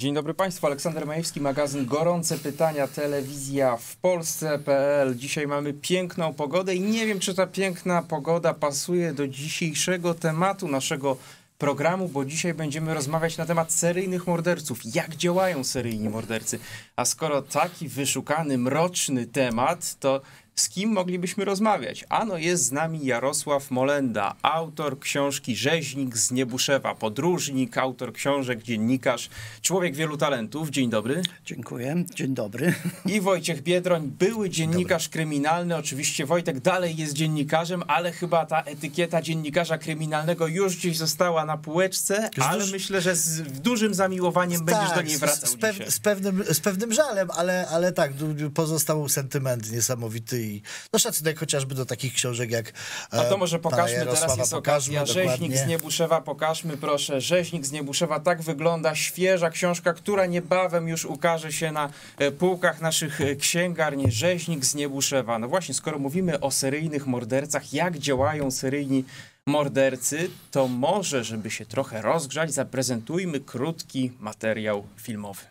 Dzień dobry Państwu, Aleksander Majewski, magazyn Gorące Pytania, telewizja w Polsce.pl. Dzisiaj mamy piękną pogodę i nie wiem, czy ta piękna pogoda pasuje do dzisiejszego tematu naszego programu, bo dzisiaj będziemy rozmawiać na temat seryjnych morderców. Jak działają seryjni mordercy? A skoro taki wyszukany, mroczny temat, to z kim moglibyśmy rozmawiać. Ano jest z nami Jarosław Molenda, autor książki Rzeźnik z Niebuszewa, podróżnik, autor książek, dziennikarz, człowiek wielu talentów. Dzień dobry. Dziękuję, dzień dobry. I Wojciech Biedroń, były dziennikarz kryminalny. Oczywiście Wojtek dalej jest dziennikarzem, ale chyba ta etykieta dziennikarza kryminalnego już gdzieś została na półeczce, już ale duż... myślę, że z dużym zamiłowaniem będziesz tak, do niej wracał z, pew... z, pewnym, z pewnym żalem, ale, ale tak, pozostał sentyment niesamowity i no szacunek chociażby do takich książek jak A to e, może pokażmy, Jarosława, teraz jest okazja, pokażmy, Rzeźnik z Niebuszewa, pokażmy proszę, Rzeźnik z Niebuszewa, tak wygląda świeża książka, która niebawem już ukaże się na e, półkach naszych e, księgarni, Rzeźnik z Niebuszewa. No właśnie, skoro mówimy o seryjnych mordercach, jak działają seryjni mordercy, to może, żeby się trochę rozgrzać, zaprezentujmy krótki materiał filmowy.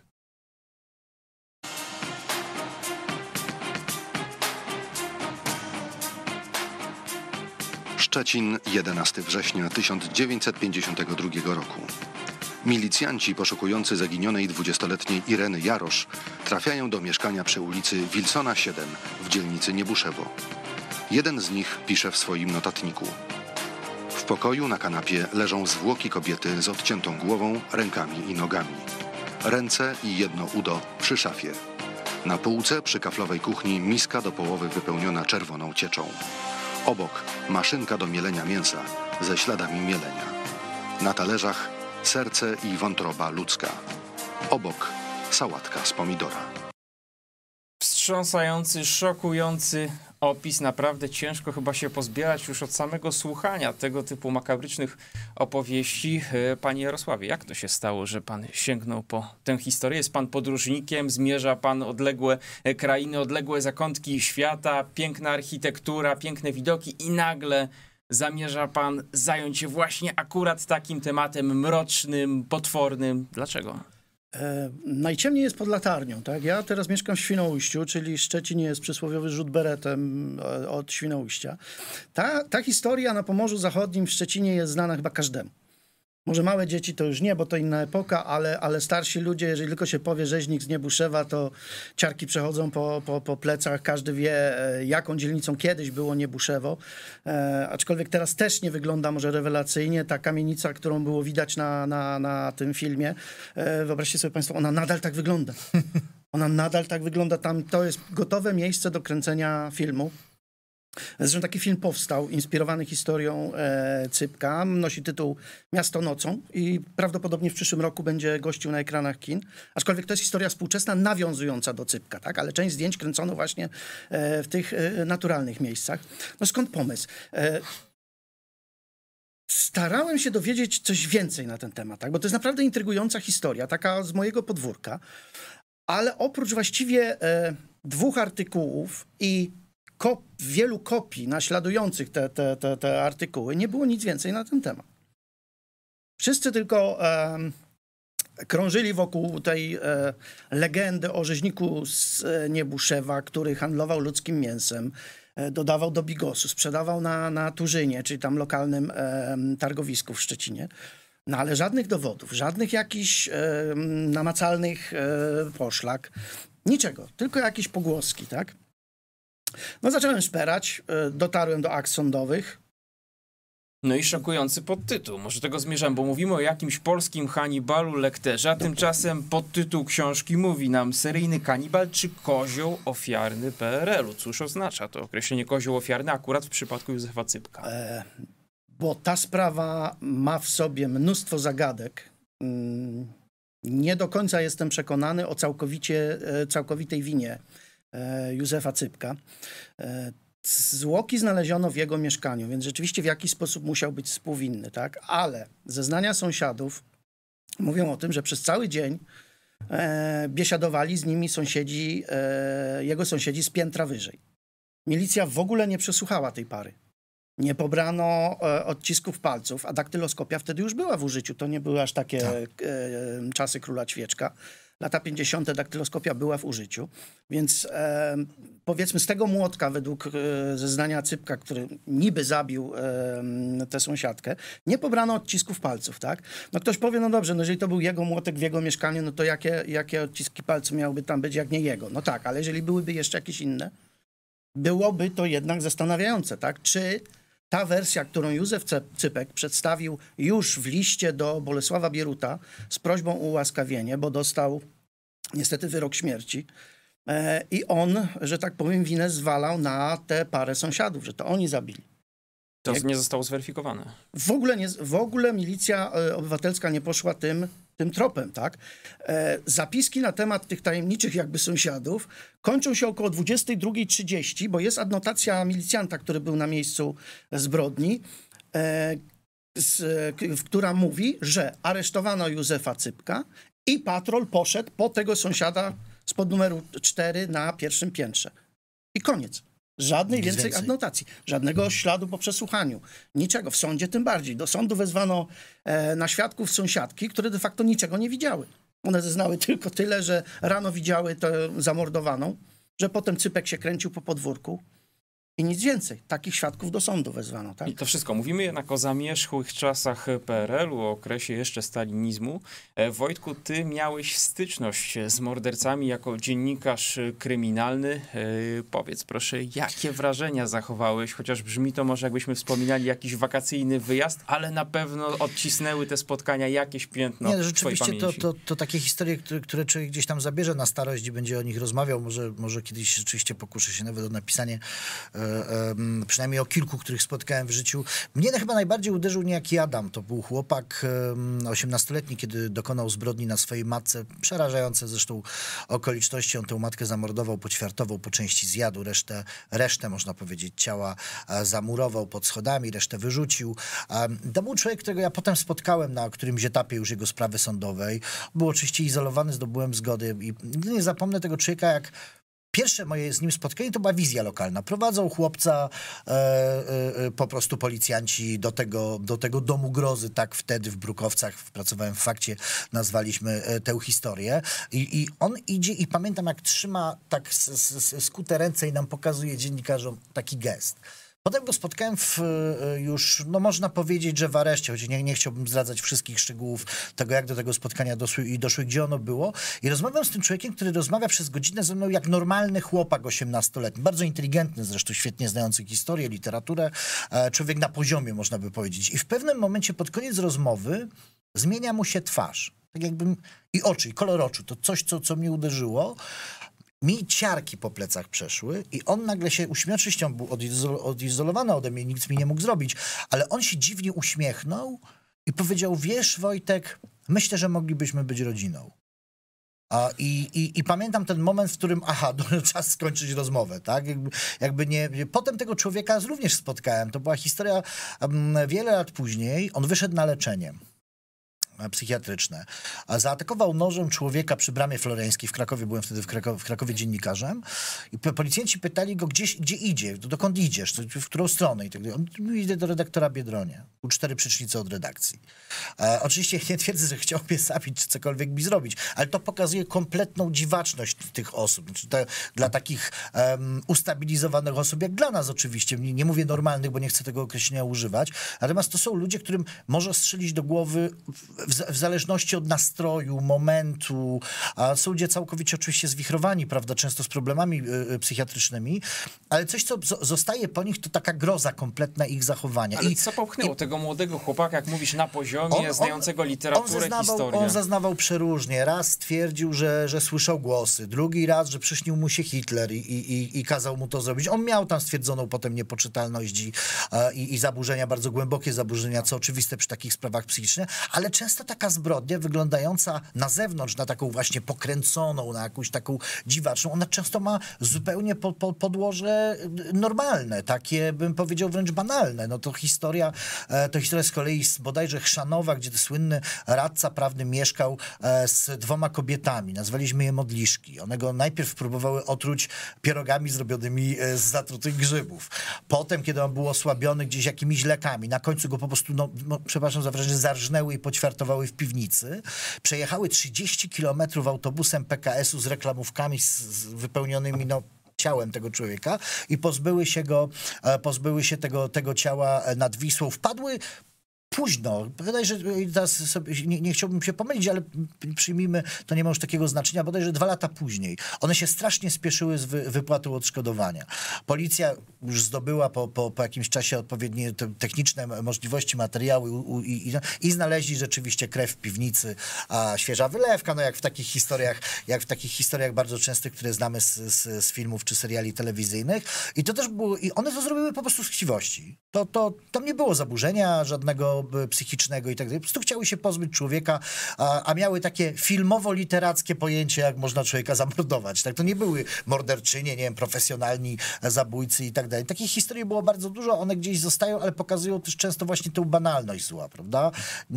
Szczecin, 11 września 1952 roku. Milicjanci poszukujący zaginionej 20-letniej Ireny Jarosz trafiają do mieszkania przy ulicy Wilsona 7 w dzielnicy Niebuszewo. Jeden z nich pisze w swoim notatniku. W pokoju na kanapie leżą zwłoki kobiety z odciętą głową, rękami i nogami. Ręce i jedno udo przy szafie. Na półce przy kaflowej kuchni miska do połowy wypełniona czerwoną cieczą. Obok maszynka do mielenia mięsa ze śladami mielenia. Na talerzach serce i wątroba ludzka. Obok sałatka z pomidora wstrząsający, szokujący opis. Naprawdę ciężko chyba się pozbierać już od samego słuchania tego typu makabrycznych opowieści. E, panie Jarosławie, jak to się stało, że pan sięgnął po tę historię? Jest pan podróżnikiem, zmierza pan odległe e, krainy, odległe zakątki świata, piękna architektura, piękne widoki i nagle zamierza pan zająć się właśnie akurat takim tematem mrocznym, potwornym. Dlaczego? E, najciemniej jest pod latarnią, tak? Ja teraz mieszkam w Świnoujściu, czyli Szczecin jest przysłowiowy rzut beretem e, od Świnoujścia. Ta, ta historia na Pomorzu Zachodnim w Szczecinie jest znana chyba każdemu może małe dzieci to już nie, bo to inna epoka, ale, ale starsi ludzie, jeżeli tylko się powie rzeźnik z Niebuszewa, to ciarki przechodzą po, po, po plecach, każdy wie, e, jaką dzielnicą kiedyś było Niebuszewo, e, aczkolwiek teraz też nie wygląda może rewelacyjnie, ta kamienica, którą było widać na, na, na tym filmie, e, wyobraźcie sobie państwo, ona nadal tak wygląda. Ona nadal tak wygląda, tam to jest gotowe miejsce do kręcenia filmu. Zresztą taki film powstał, inspirowany historią e, Cypka. Nosi tytuł Miasto nocą i prawdopodobnie w przyszłym roku będzie gościł na ekranach kin. Aczkolwiek to jest historia współczesna, nawiązująca do Cypka, tak? ale część zdjęć kręcono właśnie e, w tych e, naturalnych miejscach. No skąd pomysł? E, starałem się dowiedzieć coś więcej na ten temat, tak? bo to jest naprawdę intrygująca historia, taka z mojego podwórka. Ale oprócz właściwie e, dwóch artykułów i kop, wielu kopii naśladujących te, te, te, te artykuły nie było nic więcej na ten temat. Wszyscy tylko e, krążyli wokół tej e, legendy o rzeźniku z e, Niebuszewa, który handlował ludzkim mięsem, e, dodawał do bigosu, sprzedawał na, na Turzynie, czyli tam lokalnym targowisku w Szczecinie. No ale żadnych dowodów, żadnych jakichś namacalnych e, poszlak, niczego, tylko jakieś pogłoski, tak? No zacząłem szperać, e, dotarłem do akt sądowych. No i szokujący podtytuł. Może tego zmierzam, bo mówimy o jakimś polskim Hannibalu Lekterze, a tymczasem podtytuł książki mówi nam seryjny kanibal czy kozioł ofiarny PRL-u. Cóż oznacza to określenie kozioł ofiarny akurat w przypadku Józefa Cypka? E, bo ta sprawa ma w sobie mnóstwo zagadek. Mm, nie do końca jestem przekonany o całkowicie, e, całkowitej winie E, Józefa Cypka. E, Złoki znaleziono w jego mieszkaniu, więc rzeczywiście w jakiś sposób musiał być współwinny, tak? Ale zeznania sąsiadów mówią o tym, że przez cały dzień e, biesiadowali z nimi sąsiedzi, e, jego sąsiedzi z piętra wyżej. Milicja w ogóle nie przesłuchała tej pary. Nie pobrano e, odcisków palców, a daktyloskopia wtedy już była w użyciu. To nie były aż takie tak. e, czasy króla ćwieczka lata 50. daktyloskopia była w użyciu, więc e, powiedzmy z tego młotka, według e, zeznania Cypka, który niby zabił e, tę sąsiadkę, nie pobrano odcisków palców, tak? No ktoś powie, no dobrze, no jeżeli to był jego młotek w jego mieszkaniu, no to jakie, jakie odciski palców miałby tam być, jak nie jego? No tak, ale jeżeli byłyby jeszcze jakieś inne, byłoby to jednak zastanawiające, tak? Czy ta wersja, którą Józef Cypek przedstawił już w liście do Bolesława Bieruta z prośbą o ułaskawienie, bo dostał niestety wyrok śmierci. E, I on, że tak powiem, winę zwalał na te parę sąsiadów, że to oni zabili. To nie, nie zostało zweryfikowane. W ogóle, nie, w ogóle milicja e, obywatelska nie poszła tym tym tropem, tak? E, zapiski na temat tych tajemniczych jakby sąsiadów kończą się około 22.30, bo jest adnotacja milicjanta, który był na miejscu zbrodni, e, z, która mówi, że aresztowano Józefa Cypka i patrol poszedł po tego sąsiada spod numeru 4 na pierwszym piętrze. I koniec. Żadnej więcej, więcej, adnotacji, żadnego śladu po przesłuchaniu, niczego. W sądzie tym bardziej. Do sądu wezwano e, na świadków sąsiadki, które de facto niczego nie widziały. One zeznały tylko tyle, że rano widziały tę zamordowaną, że potem cypek się kręcił po podwórku, i nic więcej. Takich świadków do sądu wezwano. Tak? I to wszystko. Mówimy jednak o zamierzchłych czasach PRL-u, o okresie jeszcze stalinizmu. E, Wojtku, ty miałeś styczność z mordercami jako dziennikarz kryminalny. E, powiedz proszę, jakie wrażenia zachowałeś? Chociaż brzmi to może jakbyśmy wspominali jakiś wakacyjny wyjazd, ale na pewno odcisnęły te spotkania jakieś piętno Nie, no rzeczywiście to, to, to takie historie, które, które człowiek gdzieś tam zabierze na starość i będzie o nich rozmawiał. Może, może kiedyś rzeczywiście pokuszę się nawet o napisanie e, przynajmniej o kilku, których spotkałem w życiu. Mnie chyba najbardziej uderzył niejaki Adam. To był chłopak 18-letni, kiedy dokonał zbrodni na swojej matce. Przerażające zresztą okoliczności. On tę matkę zamordował, poćwiartował, po części zjadł, resztę, resztę można powiedzieć ciała e, zamurował pod schodami, resztę wyrzucił. To był człowiek, którego ja potem spotkałem na którymś etapie już jego sprawy sądowej. Był oczywiście izolowany, zdobyłem zgody i nigdy nie zapomnę tego człowieka, jak Pierwsze moje z nim spotkanie to była wizja lokalna. Prowadzą chłopca e, e, e, po prostu policjanci do tego, do tego domu grozy. Tak wtedy w Brukowcach, pracowałem w fakcie, nazwaliśmy e, tę historię. I, i on idzie i pamiętam, jak trzyma tak skute ręce i nam pokazuje dziennikarzom taki gest. Potem go spotkałem w, e, już, no można powiedzieć, że w areszcie, choć nie, nie chciałbym zdradzać wszystkich szczegółów tego, jak do tego spotkania doszły i doszły, gdzie ono było. I rozmawiam z tym człowiekiem, który rozmawia przez godzinę ze mną jak normalny chłopak 18-letni, bardzo inteligentny zresztą, świetnie znający historię, literaturę, e, człowiek na poziomie, można by powiedzieć. I w pewnym momencie pod koniec rozmowy zmienia mu się twarz. Tak jakbym i oczy, i kolor oczu, to coś, co, co mnie uderzyło mi ciarki po plecach przeszły i on nagle się uśmiał, był odizol odizolowany ode mnie, nic mi nie mógł zrobić, ale on się dziwnie uśmiechnął i powiedział, wiesz Wojtek, myślę, że moglibyśmy być rodziną. A, i, i, i, pamiętam ten moment, w którym, aha, czas skończyć rozmowę, tak? Jakby, jakby nie, potem tego człowieka również spotkałem. To była historia um, wiele lat później. On wyszedł na leczenie. E, psychiatryczne, a zaatakował nożem człowieka przy bramie floreńskiej w Krakowie, byłem wtedy w Krakowie, w Krakowie dziennikarzem i policjanci pytali go, gdzieś, gdzie idzie, dokąd idziesz, w którą stronę i tak dalej. On idę do redaktora Biedronia, u cztery przecznice od redakcji. E, oczywiście nie twierdzę, że chciał mnie zabić, czy cokolwiek mi zrobić, ale to pokazuje kompletną dziwaczność tych osób. Znaczy, dla takich um, ustabilizowanych osób, jak dla nas oczywiście, nie, nie mówię normalnych, bo nie chcę tego określenia używać, natomiast to są ludzie, którym może strzelić do głowy w, zależności od nastroju, momentu, a są ludzie całkowicie oczywiście zwichrowani, prawda, często z problemami y, y, psychiatrycznymi, ale coś, co zostaje po nich, to taka groza kompletna ich zachowania. Ale I co popchnęło i, tego młodego chłopaka, jak mówisz, na poziomie on, znającego literaturę, on zaznawał, historię? On zaznawał przeróżnie. Raz twierdził, że, że słyszał głosy, drugi raz, że przyśnił mu się Hitler i, i, i kazał mu to zrobić. On miał tam stwierdzoną potem niepoczytalność i, e, i, i zaburzenia, bardzo głębokie zaburzenia, co oczywiste przy takich sprawach psychicznych, ale często to taka zbrodnia wyglądająca na zewnątrz na taką właśnie pokręconą, na jakąś taką dziwaczną. Ona często ma zupełnie po, po, podłoże y, normalne, takie bym powiedział wręcz banalne. No to historia, e, to historia z kolei z bodajże Chrzanowa, gdzie ten słynny radca prawny mieszkał e, z dwoma kobietami. Nazwaliśmy je modliszki. One go najpierw próbowały otruć pierogami zrobionymi e, z zatrutych grzybów. Potem, kiedy on był osłabiony gdzieś jakimiś lekami, na końcu go po prostu, no, no przepraszam za wrażenie, zarżnęły i poćwiartowały wylądowały w piwnicy, przejechały 30 kilometrów autobusem PKS-u z reklamówkami z, z wypełnionymi no, ciałem tego człowieka i pozbyły się go, e, pozbyły się tego, tego ciała e, nad Wisłą. Wpadły późno. Bodajże, teraz sobie, nie, nie chciałbym się pomylić, ale przyjmijmy, to nie ma już takiego znaczenia, bodajże dwa lata później. One się strasznie spieszyły z wy, wypłatą odszkodowania. Policja już zdobyła po, po, po jakimś czasie odpowiednie techniczne możliwości, materiały u, i, i, no, i, znaleźli rzeczywiście krew w piwnicy, a świeża wylewka, no jak w takich historiach, jak w takich historiach bardzo częstych, które znamy z, z, z filmów czy seriali telewizyjnych. I to też było, i one to zrobiły po prostu z chciwości. To, to, tam nie było zaburzenia żadnego psychicznego i tak dalej. Po prostu chciały się pozbyć człowieka, a, a miały takie filmowo-literackie pojęcie, jak można człowieka zamordować. Tak, to nie były morderczynie, nie wiem, profesjonalni zabójcy i tak dalej. Takich historii było bardzo dużo, one gdzieś zostają, ale pokazują też często właśnie tę banalność zła, prawda?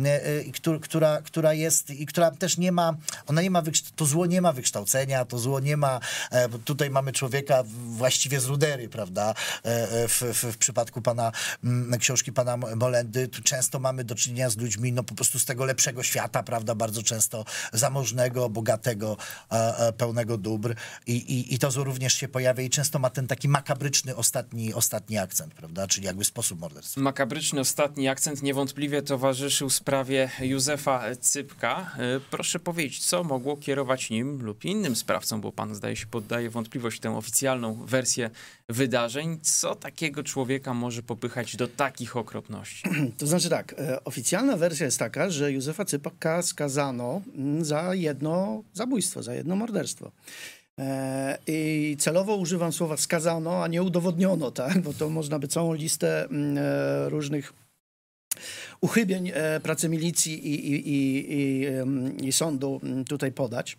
E, e, która, która jest i która też nie ma, ona nie ma, to zło nie ma wykształcenia, to zło nie ma, e, tutaj mamy człowieka właściwie z rudery, prawda? W, w, w przypadku pana, mm, książki pana Molendy, tu często często mamy do czynienia z ludźmi no po prostu z tego lepszego świata, prawda, bardzo często zamożnego, bogatego, e, e, pełnego dóbr i, i, i to również się pojawia i często ma ten taki makabryczny ostatni, ostatni akcent, prawda, czyli jakby sposób morderstwa. Makabryczny ostatni akcent niewątpliwie towarzyszył sprawie Józefa Cypka. E, proszę powiedzieć, co mogło kierować nim lub innym sprawcą, bo pan zdaje się poddaje wątpliwość tę oficjalną wersję wydarzeń. Co takiego człowieka może popychać do takich okropności? To znaczy tak, tak, e, oficjalna wersja jest taka, że Józefa Cypaka skazano mm, za jedno zabójstwo, za jedno morderstwo. E, I celowo używam słowa skazano, a nie udowodniono, tak? bo to można by całą listę mm, e, różnych uchybień pracy milicji i, i, i, i mm, sądu tutaj podać.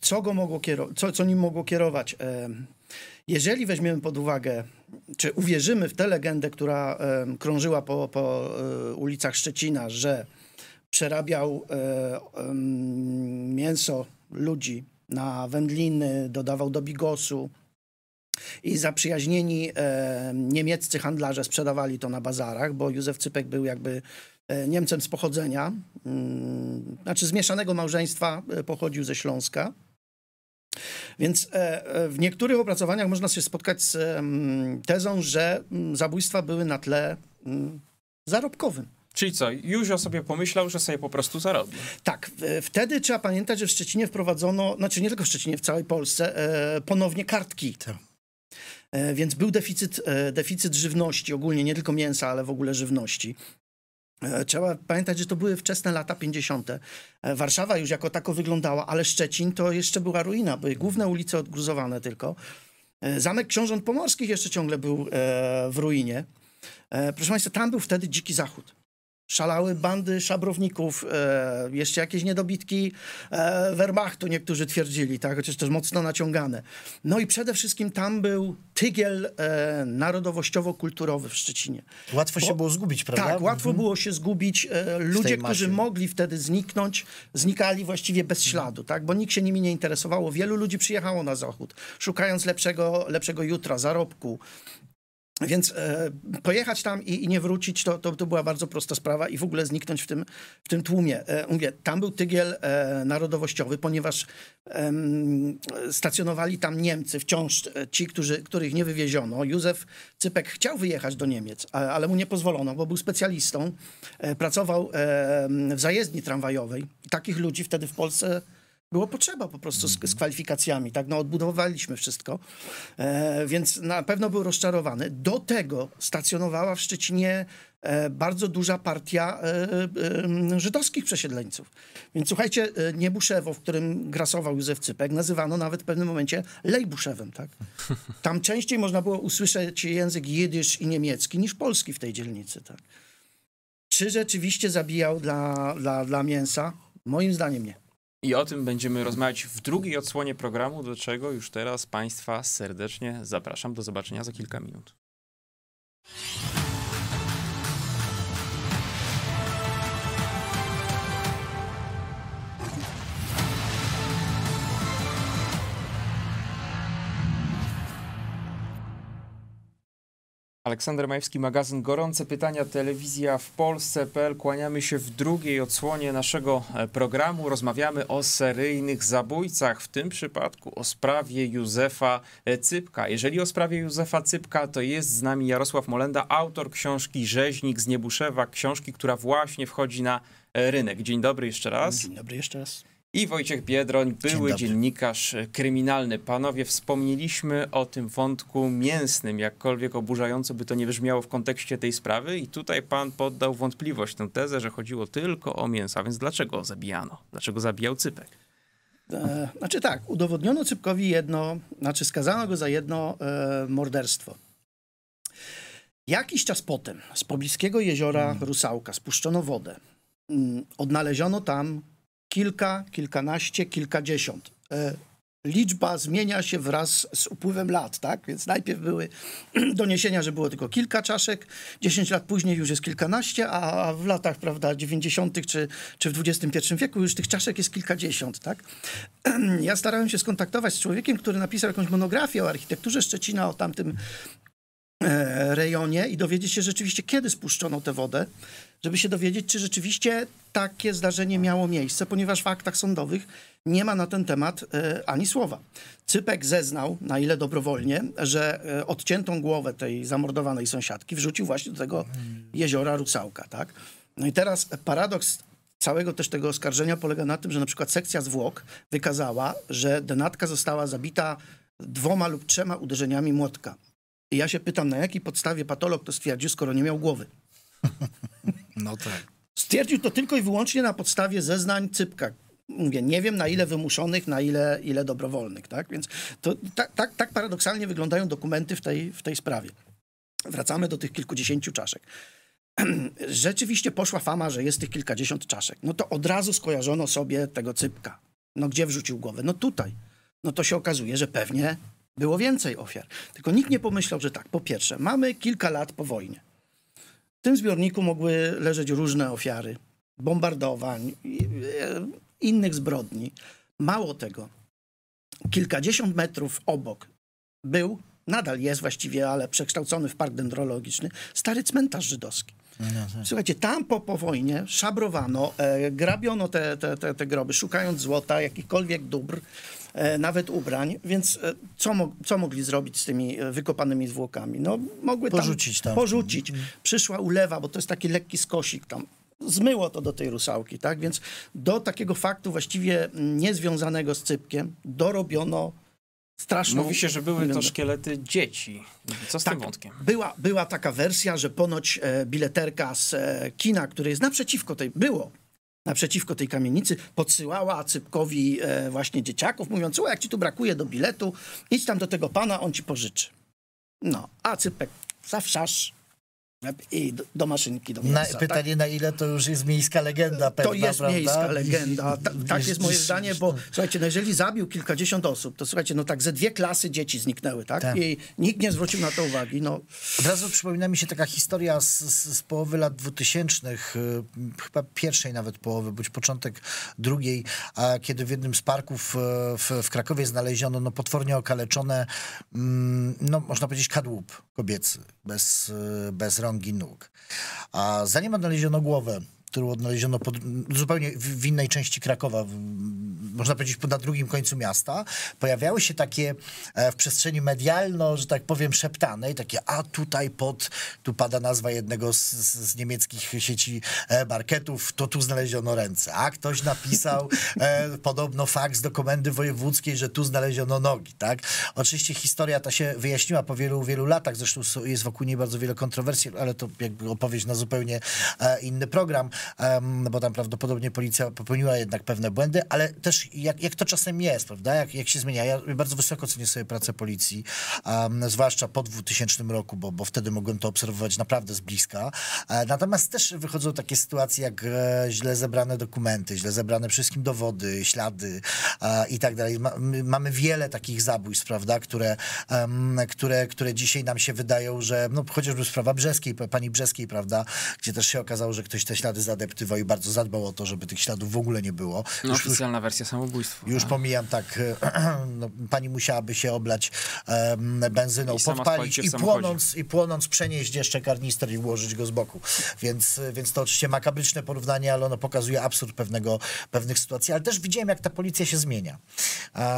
Co, go mogło kierować, co, co nim mogło kierować jeżeli weźmiemy pod uwagę, czy uwierzymy w tę legendę, która krążyła po, po e, ulicach Szczecina, że przerabiał e, mięso ludzi na wędliny, dodawał do bigosu, i zaprzyjaźnieni e, niemieccy handlarze sprzedawali to na bazarach, bo Józef Cypek był jakby Niemcem z pochodzenia, mm, znaczy z mieszanego małżeństwa, pochodził ze Śląska. Więc e, e, w niektórych opracowaniach można się spotkać z tezą, że mm, zabójstwa były na tle mm, zarobkowym. Czyli co, Józio sobie pomyślał, że sobie po prostu zarobi. Tak, wtedy trzeba pamiętać, że w Szczecinie wprowadzono, znaczy nie tylko w Szczecinie, w całej Polsce, e, ponownie kartki. Tak. Więc był deficyt, deficyt żywności, ogólnie nie tylko mięsa, ale w ogóle żywności. E, trzeba pamiętać, że to były wczesne lata 50. E, Warszawa już jako tako wyglądała, ale Szczecin to jeszcze była ruina, były główne ulice odgruzowane tylko. E, Zamek Książąt Pomorskich jeszcze ciągle był w ruinie. Proszę Państwa, tam był wtedy Dziki Zachód. Szalały bandy szabrowników, e, jeszcze jakieś niedobitki e, Wehrmachtu, niektórzy twierdzili, tak? chociaż też mocno naciągane. No i przede wszystkim tam był tygiel e, narodowościowo-kulturowy w Szczecinie. Łatwo Bo, się było zgubić, prawda? Tak, łatwo mhm. było się zgubić. ludzie, którzy mogli wtedy zniknąć, znikali właściwie bez mhm. śladu, tak? Bo nikt się nimi nie interesowało. Wielu ludzi przyjechało na zachód, szukając lepszego, lepszego jutra, zarobku, więc e, pojechać tam i, i, nie wrócić, to, to, to, była bardzo prosta sprawa i w ogóle zniknąć w tym, w tym tłumie. E, mówię, tam był tygiel e, narodowościowy, ponieważ stacjonowali tam Niemcy, wciąż e, ci, którzy, których nie wywieziono. Józef Cypek chciał wyjechać do Niemiec, a, ale mu nie pozwolono, bo był specjalistą, e, pracował w zajezdni tramwajowej. Takich ludzi wtedy w Polsce było potrzeba po prostu z, z, mhm. kwalifikacjami, tak? No odbudowaliśmy wszystko, e, więc na pewno był rozczarowany. Do tego stacjonowała w Szczecinie e, bardzo duża partia e, e żydowskich przesiedleńców. Więc słuchajcie, e, Niebuszewo, w którym grasował Józef Cypek, nazywano nawet w pewnym momencie Lejbuszewem, tak? Tam częściej można było usłyszeć język jidysz i niemiecki niż polski w tej dzielnicy, tak? Czy rzeczywiście zabijał dla, dla, dla mięsa? Moim zdaniem nie. I o tym będziemy rozmawiać w drugiej odsłonie programu, do czego już teraz Państwa serdecznie zapraszam. Do zobaczenia za kilka minut. Aleksander Majewski, magazyn Gorące Pytania, telewizja w Polsce.pl. Kłaniamy się w drugiej odsłonie naszego e, programu. Rozmawiamy o seryjnych zabójcach, w tym przypadku o sprawie Józefa e, Cypka. Jeżeli o sprawie Józefa Cypka, to jest z nami Jarosław Molenda, autor książki Rzeźnik z Niebuszewa, książki, która właśnie wchodzi na e, rynek. Dzień dobry jeszcze raz. Dzień dobry jeszcze raz i Wojciech Biedroń, były dziennikarz kryminalny. Panowie, wspomnieliśmy o tym wątku mięsnym, jakkolwiek oburzająco by to nie brzmiało w kontekście tej sprawy i tutaj pan poddał wątpliwość tę tezę, że chodziło tylko o mięso, więc dlaczego zabijano? Dlaczego zabijał Cypek? E, znaczy tak, udowodniono Cypkowi jedno, znaczy skazano go za jedno e, morderstwo. Jakiś czas potem z pobliskiego jeziora hmm. Rusałka spuszczono wodę. Mm, odnaleziono tam kilka, kilkanaście, kilkadziesiąt. E, liczba zmienia się wraz z upływem lat, tak? Więc najpierw były doniesienia, że było tylko kilka czaszek, 10 lat później już jest kilkanaście, a w latach, prawda, 90. czy, czy w XXI wieku już tych czaszek jest kilkadziesiąt, tak? Ja starałem się skontaktować z człowiekiem, który napisał jakąś monografię o architekturze Szczecina, o tamtym e, rejonie i dowiedzieć się rzeczywiście, kiedy spuszczono tę wodę żeby się dowiedzieć, czy rzeczywiście takie zdarzenie miało miejsce, ponieważ w aktach sądowych nie ma na ten temat e, ani słowa. Cypek zeznał, na ile dobrowolnie, że e, odciętą głowę tej zamordowanej sąsiadki wrzucił właśnie do tego jeziora Rusałka. Tak? No i teraz paradoks całego też tego oskarżenia polega na tym, że na przykład sekcja zwłok wykazała, że Denatka została zabita dwoma lub trzema uderzeniami młotka. I ja się pytam, na jakiej podstawie patolog to stwierdził, skoro nie miał głowy. No tak. Stwierdził to tylko i wyłącznie na podstawie zeznań Cypka. Mówię, nie wiem na ile wymuszonych, na ile, ile dobrowolnych, tak? Więc to, tak, tak, tak paradoksalnie wyglądają dokumenty w tej, w tej sprawie. Wracamy do tych kilkudziesięciu czaszek rzeczywiście poszła fama, że jest tych kilkadziesiąt czaszek, no to od razu skojarzono sobie tego cypka. No gdzie wrzucił głowę? No tutaj. No to się okazuje, że pewnie było więcej ofiar. Tylko nikt nie pomyślał, że tak, po pierwsze, mamy kilka lat po wojnie. W tym zbiorniku mogły leżeć różne ofiary bombardowań, e, innych zbrodni. Mało tego, kilkadziesiąt metrów obok był, nadal jest właściwie, ale przekształcony w park dendrologiczny, stary cmentarz żydowski. No, no, tak. Słuchajcie, tam po, po wojnie szabrowano, e, grabiono te, te, te, te groby, szukając złota, jakichkolwiek dóbr. E, nawet ubrań, więc e, co, mo co mogli zrobić z tymi e, wykopanymi zwłokami? No, mogły tam porzucić tam. Porzucić. Mhm. Przyszła ulewa, bo to jest taki lekki skosik tam zmyło to do tej rusałki, tak? Więc do takiego faktu właściwie mm, niezwiązanego z cypkiem dorobiono straszną... Mówi się, że były to szkielety dzieci. Co z tak, tym wątkiem? Była, była taka wersja, że ponoć bileterka z kina, które jest naprzeciwko tej... Było, naprzeciwko tej kamienicy, podsyłała Cypkowi e, właśnie dzieciaków, mówiąc, o jak ci tu brakuje do biletu, idź tam do tego pana, on ci pożyczy. No, a Cypek, zawszasz, i do, do, maszynki do mięsa. Na, tak? pytanie, tak? na ile to już jest miejska legenda pewna, To jest prawda? miejska legenda. Ta, tak jest moje zdanie, bo słuchajcie, no jeżeli zabił kilkadziesiąt osób, to słuchajcie, no tak ze dwie klasy dzieci zniknęły, tak? tak. I nikt nie zwrócił na to uwagi. No. Od razu przypomina mi się taka historia z, z, z połowy lat dwutysięcznych, y, chyba pierwszej nawet połowy, być początek drugiej, a kiedy w jednym z parków y, w, w Krakowie znaleziono no, potwornie okaleczone, mm, no można powiedzieć kadłub kobiecy, bez, y, bez rąk nóg. A zanim odnaleziono głowę którą odnaleziono pod, zupełnie w, w innej części Krakowa, w, można powiedzieć na drugim końcu miasta, pojawiały się takie e, w przestrzeni medialno, że tak powiem, szeptanej, takie a tutaj pod, tu pada nazwa jednego z, z niemieckich sieci e, marketów, to tu znaleziono ręce, a ktoś napisał e, podobno faks do komendy wojewódzkiej, że tu znaleziono nogi, tak? Oczywiście historia ta się wyjaśniła po wielu, wielu latach, zresztą jest wokół niej bardzo wiele kontrowersji, ale to jakby opowieść na zupełnie e, inny program bo tam prawdopodobnie policja popełniła jednak pewne błędy, ale też jak, jak to czasem jest, prawda? Jak, jak się zmienia. Ja bardzo wysoko cenię sobie pracę policji, zwłaszcza po 2000 roku, bo, bo wtedy mogłem to obserwować naprawdę z bliska. E, natomiast też wychodzą takie sytuacje jak e, źle zebrane dokumenty, źle zebrane wszystkim dowody, ślady e, i tak dalej. mamy wiele takich zabójstw, prawda, które, które, które dzisiaj nam się wydają, że no, chociażby sprawa Brzeskiej, pani Brzeskiej, prawda, gdzie też się okazało, że ktoś te ślady zadeptywał i bardzo zadbał o to, żeby tych śladów w ogóle nie było. No, już, oficjalna już, wersja samobójstwa. Już tak. pomijam tak, e, no, pani musiałaby się oblać um, benzyną, I podpalić i płonąc, i płonąc przenieść jeszcze karnister i ułożyć go z boku. Więc, e, więc to oczywiście makabryczne porównanie, ale ono pokazuje absurd pewnego, pewnych sytuacji. Ale też widziałem, jak ta policja się zmienia.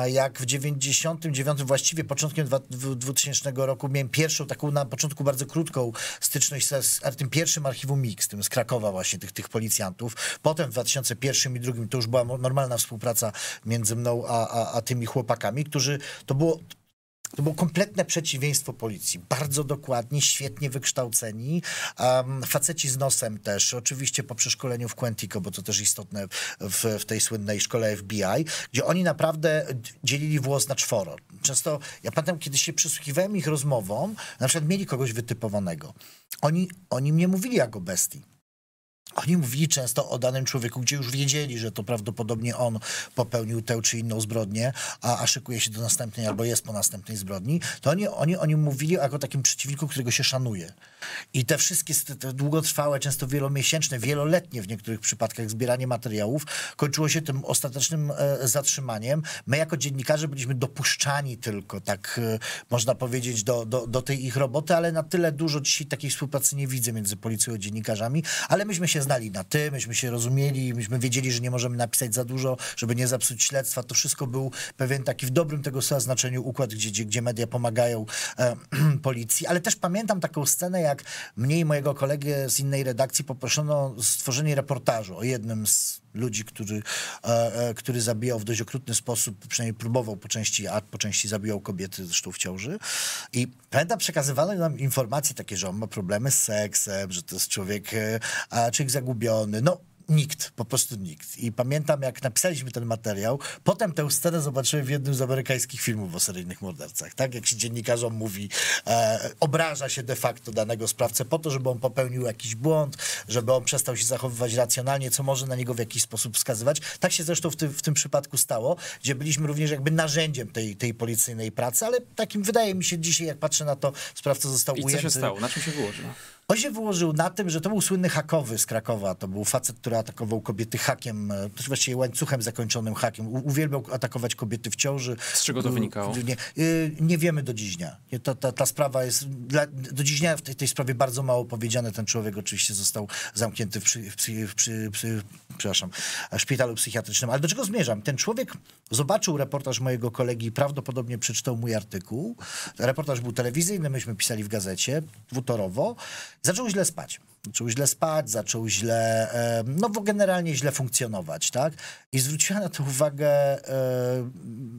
Jak w 99, właściwie początkiem 2000 roku miałem pierwszą, taką na początku bardzo krótką styczność z, z tym pierwszym archiwum MIX z tym z Krakowa właśnie, tych, tych tych policjantów. Potem w 2001 i 2002 to już była normalna współpraca między mną a, a, a tymi chłopakami, którzy to było to było kompletne przeciwieństwo policji. Bardzo dokładni, świetnie wykształceni. Um, faceci z nosem też, oczywiście po przeszkoleniu w Quantico, bo to też istotne w, w, tej słynnej szkole FBI, gdzie oni naprawdę dzielili włos na czworo. Często, ja pamiętam, kiedy się przysłuchiwałem ich rozmowom, na przykład mieli kogoś wytypowanego. Oni, oni mnie mówili jako bestii. Oni mówili często o danym człowieku, gdzie już wiedzieli, że to prawdopodobnie on popełnił tę czy inną zbrodnię, a, a szykuje się do następnej albo jest po następnej zbrodni, to oni, oni oni mówili jako takim przeciwniku, którego się szanuje. I te wszystkie te długotrwałe, często wielomiesięczne, wieloletnie w niektórych przypadkach zbieranie materiałów kończyło się tym ostatecznym e, zatrzymaniem. My jako dziennikarze byliśmy dopuszczani tylko, tak e, można powiedzieć, do, do, do tej ich roboty, ale na tyle dużo dzisiaj takiej współpracy nie widzę między policją a dziennikarzami, ale myśmy się się znali na ty, myśmy się rozumieli, myśmy wiedzieli, że nie możemy napisać za dużo, żeby nie zepsuć śledztwa. To wszystko był pewien taki w dobrym tego słowa znaczeniu układ, gdzie, gdzie, gdzie media pomagają e, policji. Ale też pamiętam taką scenę, jak mnie i mojego kolegę z innej redakcji poproszono o stworzenie reportażu o jednym z ludzi, który, e, e, który zabijał w dość okrutny sposób, przynajmniej próbował po części, a po części zabijał kobiety zresztą w ciąży. I pamiętam, przekazywano nam informacje takie, że on ma problemy z seksem, że to jest człowiek, e, człowiek zagubiony. No, Nikt, po prostu nikt. I pamiętam, jak napisaliśmy ten materiał, potem tę scenę zobaczyłem w jednym z amerykańskich filmów o seryjnych mordercach. Tak jak się dziennikarzom mówi, e, obraża się de facto danego sprawcę po to, żeby on popełnił jakiś błąd, żeby on przestał się zachowywać racjonalnie, co może na niego w jakiś sposób wskazywać. Tak się zresztą w tym, w tym przypadku stało, gdzie byliśmy również jakby narzędziem tej, tej policyjnej pracy, ale takim wydaje mi się dzisiaj, jak patrzę na to, sprawca został I ujęty. I co się stało? Na czym się wyłożył? On się wyłożył na tym, że to był słynny hakowy z Krakowa. To był facet, który atakował kobiety hakiem, e, to właściwie łańcuchem zakończonym hakiem. Uwielbiał atakować kobiety w ciąży. Z czego to wynikało? Nie, e, nie wiemy do dziś dnia. Ta, ta, ta sprawa jest, dla, do dziś dnia w tej, tej, sprawie bardzo mało powiedziane. Ten człowiek oczywiście został zamknięty w, przy, w, przy, w, przy, przy szpitalu psychiatrycznym. Ale do czego zmierzam? Ten człowiek zobaczył reportaż mojego kolegi i prawdopodobnie przeczytał mój artykuł. Reportaż był telewizyjny, myśmy pisali w gazecie dwutorowo Zaczął źle spać. Zaczął źle spać, zaczął źle, no bo generalnie źle funkcjonować, tak? I zwróciła na to uwagę,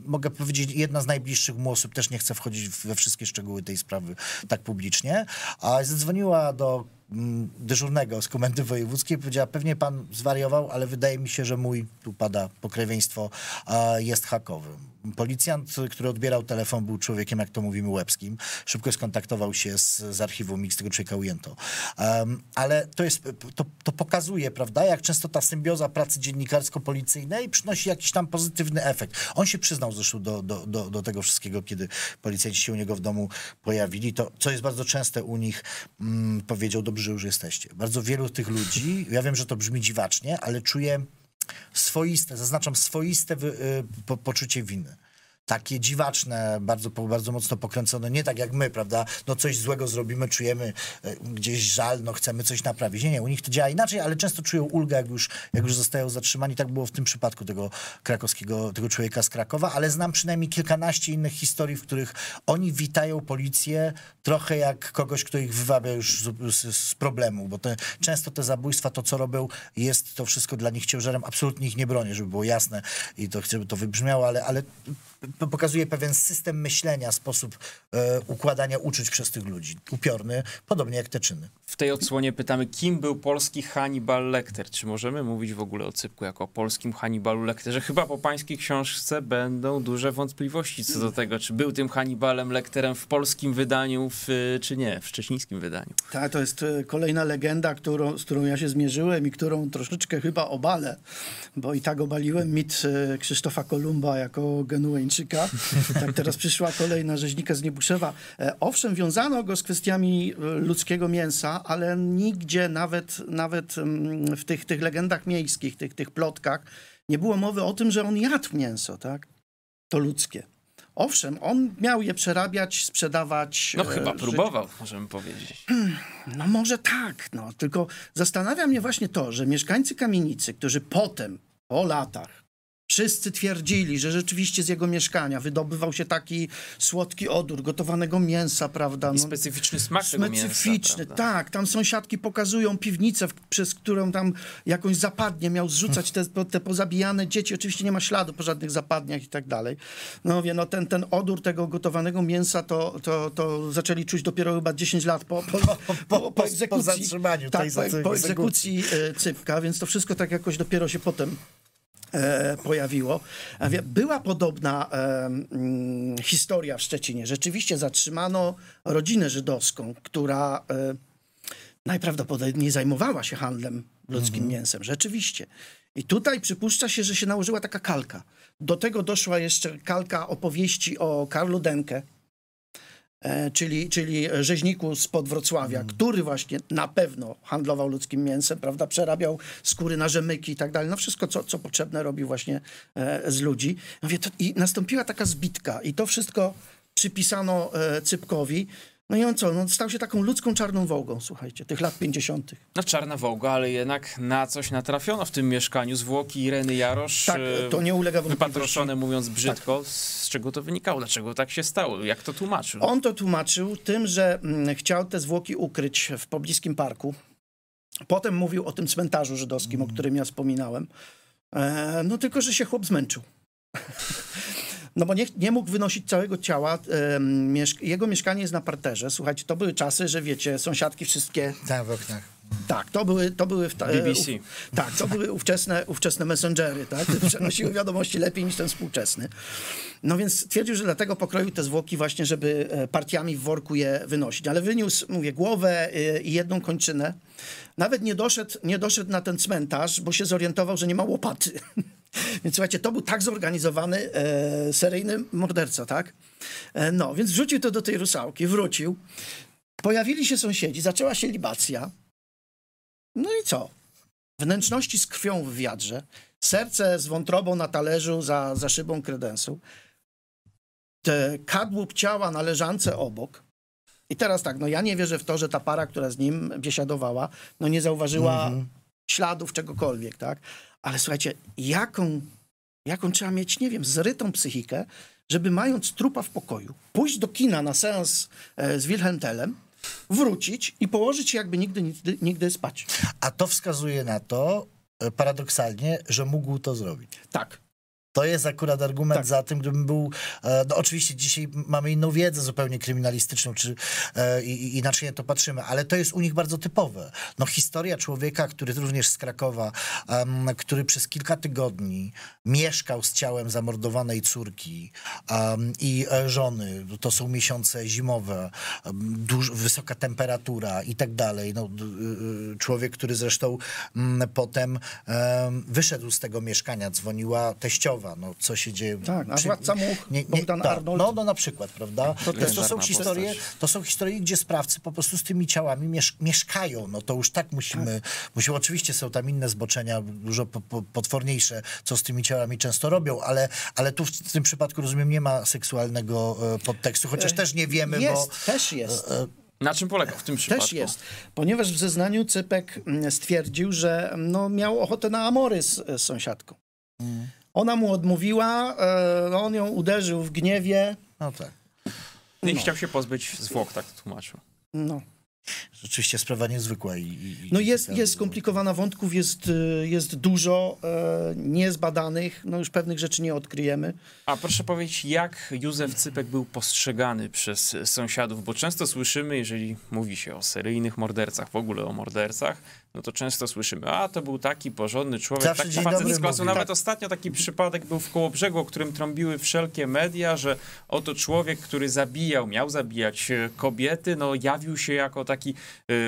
mogę powiedzieć, jedna z najbliższych mu osób, też nie chcę wchodzić we wszystkie szczegóły tej sprawy tak publicznie, a zadzwoniła do Mm, dyżurnego z Komendy Wojewódzkiej powiedziała, pewnie pan zwariował, ale wydaje mi się, że mój, tu pada pokrewieństwo, jest hakowym. Policjant, który odbierał telefon, był człowiekiem, jak to mówimy, łebskim. Szybko skontaktował się z, z archiwum Mix, tego człowieka ujęto. Um, ale to, jest, to, to pokazuje, prawda, jak często ta symbioza pracy dziennikarsko-policyjnej przynosi jakiś tam pozytywny efekt. On się przyznał zresztą do, do, do, do tego wszystkiego, kiedy policjanci się u niego w domu pojawili. To, co jest bardzo częste u nich, mm, powiedział dobrze że już jesteście. Bardzo wielu tych ludzi, ja wiem, że to brzmi dziwacznie, ale czuję swoiste, zaznaczam swoiste wy, y, po, poczucie winy takie dziwaczne, bardzo, bardzo mocno pokręcone, nie tak jak my, prawda? No coś złego zrobimy, czujemy e, gdzieś żal, no chcemy coś naprawić. Nie, nie, u nich to działa inaczej, ale często czują ulgę, jak już, jak już zostają zatrzymani. Tak było w tym przypadku tego krakowskiego, tego człowieka z Krakowa, ale znam przynajmniej kilkanaście innych historii, w których oni witają policję trochę jak kogoś, kto ich wywabia już z, z, z problemu, bo te, często te zabójstwa, to co robią, jest to wszystko dla nich ciężarem. Absolutnie ich nie bronię, żeby było jasne i to chcę, żeby to wybrzmiało, ale, ale pokazuje pewien system myślenia, sposób e, układania uczuć przez tych ludzi. Upiorny, podobnie jak te czyny. W tej odsłonie pytamy, kim był polski Hannibal Lecter? Czy możemy mówić w ogóle o Cypku jako o polskim Hannibalu Lecterze? Chyba po pańskiej książce będą duże wątpliwości co do tego, czy był tym Hannibalem Lecterem w polskim wydaniu, w, czy nie, w szczecińskim wydaniu. Tak, to jest e, kolejna legenda, którą, z którą ja się zmierzyłem i którą troszeczkę chyba obalę, bo i tak obaliłem mit e, Krzysztofa Kolumba jako genuine tak teraz przyszła kolejna rzeźnika z Niebuszewa. E, owszem, wiązano go z kwestiami e, ludzkiego mięsa, ale nigdzie nawet, nawet mm, w tych, tych legendach miejskich, tych, tych plotkach, nie było mowy o tym, że on jadł mięso, tak? To ludzkie. Owszem, on miał je przerabiać, sprzedawać. No chyba e, próbował, możemy powiedzieć. No może tak, no. Tylko zastanawia mnie właśnie to, że mieszkańcy kamienicy, którzy potem, po latach, Wszyscy twierdzili, że rzeczywiście z jego mieszkania wydobywał się taki słodki odór gotowanego mięsa, prawda? No, I specyficzny smak Specyficzny, mięsa, tak. Tam sąsiadki pokazują piwnicę, przez którą tam jakąś zapadnie miał zrzucać te, te pozabijane dzieci. Oczywiście nie ma śladu po żadnych zapadniach i tak dalej. No wie, no ten, ten odór tego gotowanego mięsa to, to, to zaczęli czuć dopiero chyba 10 lat po, po, po, po egzekucji. Po zatrzymaniu tak, tej po, po egzekucji tak, e, Cypka, więc to wszystko tak jakoś dopiero się potem E, pojawiło. Była podobna e, mm, historia w Szczecinie. Rzeczywiście zatrzymano rodzinę żydowską, która e, najprawdopodobniej zajmowała się handlem ludzkim mhm. mięsem. Rzeczywiście. I tutaj przypuszcza się, że się nałożyła taka kalka. Do tego doszła jeszcze kalka opowieści o Karlu Denke, E, czyli, czyli rzeźniku spod Wrocławia, mm. który właśnie na pewno handlował ludzkim mięsem, prawda, przerabiał skóry na rzemyki i tak dalej, no wszystko, co, co potrzebne robił właśnie e, z ludzi. Mówię, to, I nastąpiła taka zbitka i to wszystko przypisano e, Cypkowi. No i on co? No, stał się taką ludzką czarną wołgą, słuchajcie, tych lat 50. No czarna wołga, ale jednak na coś natrafiono w tym mieszkaniu. Zwłoki Ireny Jarosz. Tak, e, to nie ulega wątpliwości. Wypatroszone, mówiąc tak. brzydko. Tak. Z czego to wynikało? Dlaczego tak się stało? Jak to tłumaczył? On to tłumaczył tym, że mm, chciał te zwłoki ukryć w pobliskim parku. Potem mówił o tym cmentarzu żydowskim, mm. o którym ja wspominałem. E, no tylko, że się chłop zmęczył. no bo nie, nie mógł wynosić całego ciała. Jego mieszkanie jest na parterze. Słuchajcie, to były czasy, że wiecie, sąsiadki wszystkie... Tak, w oknach. Tak, to były, to były ta, e, BBC. U, tak, to były ówczesne, ówczesne messengery, tak? Przenosiły wiadomości lepiej niż ten współczesny. No więc twierdził, że dlatego pokroił te zwłoki właśnie, żeby e, partiami w worku je wynosić. Ale wyniósł, mówię, głowę e, i jedną kończynę. Nawet nie doszedł, nie doszedł na ten cmentarz, bo się zorientował, że nie ma łopaty. Więc słuchajcie, to był tak zorganizowany e, seryjny morderca, tak? E, no, więc wrzucił to do tej rusałki, wrócił. Pojawili się sąsiedzi, zaczęła się libacja. No i co? Wnętrzności z krwią w wiadrze, serce z wątrobą na talerzu za, za szybą kredensu, te kadłub ciała na leżance obok. I teraz tak, no ja nie wierzę w to, że ta para, która z nim biesiadowała, no nie zauważyła mhm. śladów czegokolwiek, tak? Ale słuchajcie, jaką, jaką trzeba mieć, nie wiem, zrytą psychikę, żeby mając trupa w pokoju, pójść do kina na seans e, z Wilhelm Tellem, wrócić i położyć się jakby nigdy, nigdy, nigdy spać. A to wskazuje na to, e, paradoksalnie, że mógł to zrobić. Tak. To jest akurat argument tak. za tym, gdybym był. E, no oczywiście dzisiaj mamy inną wiedzę zupełnie kryminalistyczną, czy e, i, inaczej na to patrzymy, ale to jest u nich bardzo typowe. No historia człowieka, który również z Krakowa, um, który przez kilka tygodni mieszkał z ciałem zamordowanej córki um, i e, żony. To są miesiące zimowe, duż, wysoka temperatura i tak dalej. No, y, y, człowiek, który zresztą mm, potem wyszedł z tego mieszkania, dzwoniła teściowa no co się dzieje. Tak, przy... władca Much, nie, nie, Bogdan tak, Arnold. No, no na przykład, prawda? To, to, są historie, to są historie, gdzie sprawcy po prostu z tymi ciałami miesz mieszkają. No to już tak musimy, tak. musimy, oczywiście są tam inne zboczenia, dużo po, po, potworniejsze, co z tymi ciałami często robią, ale, ale tu w, tym przypadku, rozumiem, nie ma seksualnego e, podtekstu, chociaż e, też nie wiemy, jest, bo... też jest. E, e, na czym polega w tym przypadku? Też jest, ponieważ w zeznaniu Cypek mm, stwierdził, że no, miał ochotę na amory z, z sąsiadką. Mm. Ona mu odmówiła, e, no, on ją uderzył w gniewie. No tak. I chciał się pozbyć zwłok, tak tłumaczył. No. Rzeczywiście sprawa niezwykła. I, i no jest, jest skomplikowana, wątków jest, e, jest dużo e, niezbadanych, no już pewnych rzeczy nie odkryjemy. A proszę powiedzieć, jak Józef Cypek był postrzegany przez sąsiadów? Bo często słyszymy, jeżeli mówi się o seryjnych mordercach, w ogóle o mordercach, no to często słyszymy, a to był taki porządny człowiek, Zawsze taki facet z klasu. Mówi, Nawet tak. ostatnio taki przypadek był w Kołobrzegu, o którym trąbiły wszelkie media, że oto człowiek, który zabijał, miał zabijać e, kobiety, no jawił się jako taki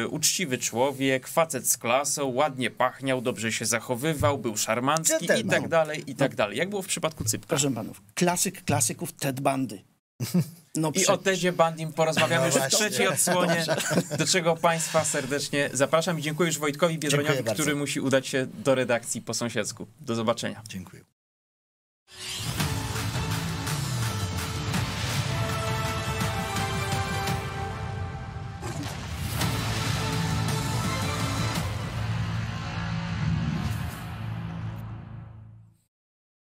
y, uczciwy człowiek, facet z klasą, ładnie pachniał, dobrze się zachowywał, był szarmancki i tak dalej, i tak no. dalej. Jak było w przypadku Cypka? Proszę panów, klasyk klasyków Ted Bandy no I o Tedzie Bandim porozmawiamy no już w trzeciej odsłonie, do czego Państwa serdecznie zapraszam i dziękuję już Wojtkowi Biedroniowi, który musi udać się do redakcji po sąsiedzku. Do zobaczenia. Dziękuję.